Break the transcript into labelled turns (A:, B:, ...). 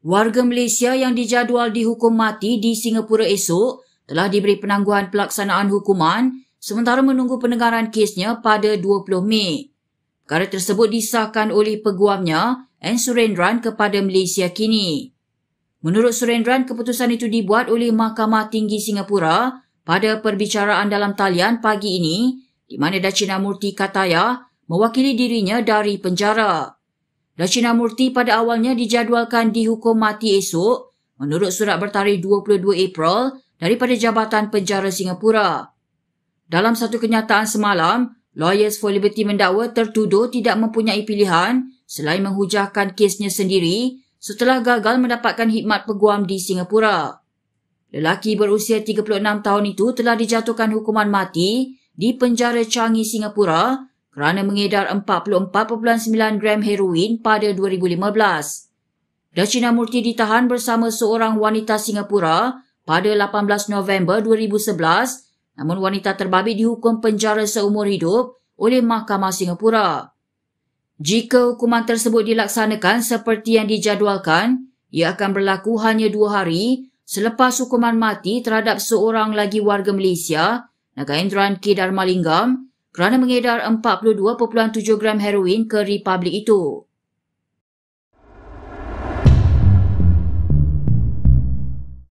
A: Warga Malaysia yang dijadual dihukum mati di Singapura esok telah diberi penangguhan pelaksanaan hukuman sementara menunggu penegaran kesnya pada 20 Mei. Perkara tersebut disahkan oleh peguamnya En Surendran kepada Malaysia kini. Menurut Surendran, keputusan itu dibuat oleh Mahkamah Tinggi Singapura pada perbicaraan dalam talian pagi ini di mana Dacina Murti Kataya mewakili dirinya dari penjara. Lachina Murti pada awalnya dijadualkan dihukum mati esok menurut surat bertarikh 22 April daripada Jabatan Penjara Singapura. Dalam satu kenyataan semalam, Lawyers for Liberty mendakwa tertuduh tidak mempunyai pilihan selain menghujahkan kesnya sendiri setelah gagal mendapatkan hikmat peguam di Singapura. Lelaki berusia 36 tahun itu telah dijatuhkan hukuman mati di penjara Changi Singapura kerana mengedar 44.9 gram heroin pada 2015. Dacina Murti ditahan bersama seorang wanita Singapura pada 18 November 2011 namun wanita terbabit dihukum penjara seumur hidup oleh Mahkamah Singapura. Jika hukuman tersebut dilaksanakan seperti yang dijadualkan, ia akan berlaku hanya dua hari selepas hukuman mati terhadap seorang lagi warga Malaysia, Nagaendran Kedar Malingam, kerana mengedar 42.7 gram heroin ke republik itu.